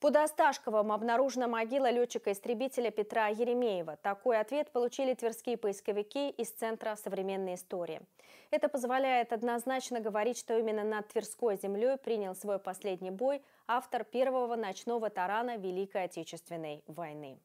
Под Осташковым обнаружена могила летчика-истребителя Петра Еремеева. Такой ответ получили тверские поисковики из Центра современной истории. Это позволяет однозначно говорить, что именно над Тверской землей принял свой последний бой автор первого ночного тарана Великой Отечественной войны.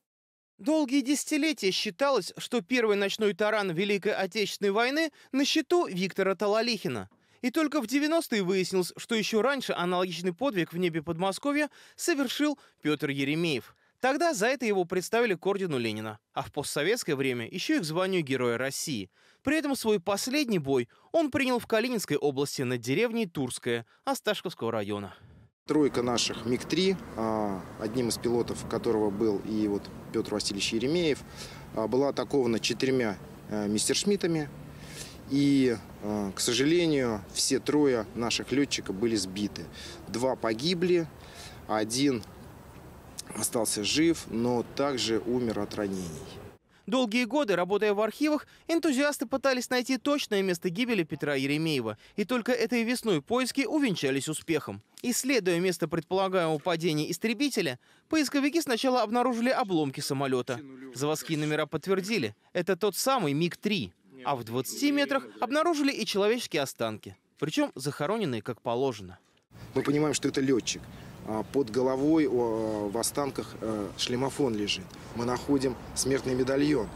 Долгие десятилетия считалось, что первый ночной таран Великой Отечественной войны на счету Виктора Талалихина – и только в 90-е выяснилось, что еще раньше аналогичный подвиг в небе Подмосковья совершил Петр Еремеев. Тогда за это его представили к ордену Ленина, а в постсоветское время еще и к званию Героя России. При этом свой последний бой он принял в Калининской области над деревней Турская Осташковского района. Тройка наших МиГ-3, а, одним из пилотов которого был и вот Петр Васильевич Еремеев, а, была атакована четырьмя э, мистершмиттами, и, э, к сожалению, все трое наших летчиков были сбиты. Два погибли, один остался жив, но также умер от ранений. Долгие годы, работая в архивах, энтузиасты пытались найти точное место гибели Петра Еремеева. И только этой весной поиски увенчались успехом. Исследуя место предполагаемого падения истребителя, поисковики сначала обнаружили обломки самолета. Заводские номера подтвердили – это тот самый МиГ-3 а в 20 метрах обнаружили и человеческие останки, причем захороненные как положено. Мы понимаем, что это летчик. А, под головой в останках э, шлемофон лежит. Мы находим смертный медальон.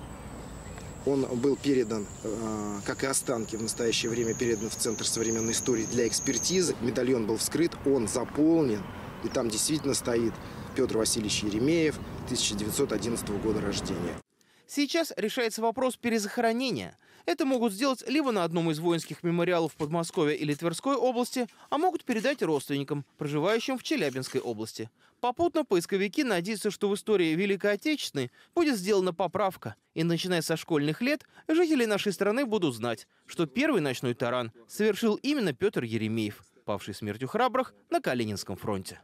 Он был передан, э, как и останки в настоящее время, передан в Центр современной истории для экспертизы. Медальон был вскрыт, он заполнен, и там действительно стоит Петр Васильевич Еремеев, 1911 года рождения. Сейчас решается вопрос перезахоронения. Это могут сделать либо на одном из воинских мемориалов Подмосковья или Тверской области, а могут передать родственникам, проживающим в Челябинской области. Попутно поисковики надеются, что в истории Великой Отечественной будет сделана поправка, и начиная со школьных лет жители нашей страны будут знать, что первый ночной таран совершил именно Петр Еремеев, павший смертью храбрых на Калининском фронте.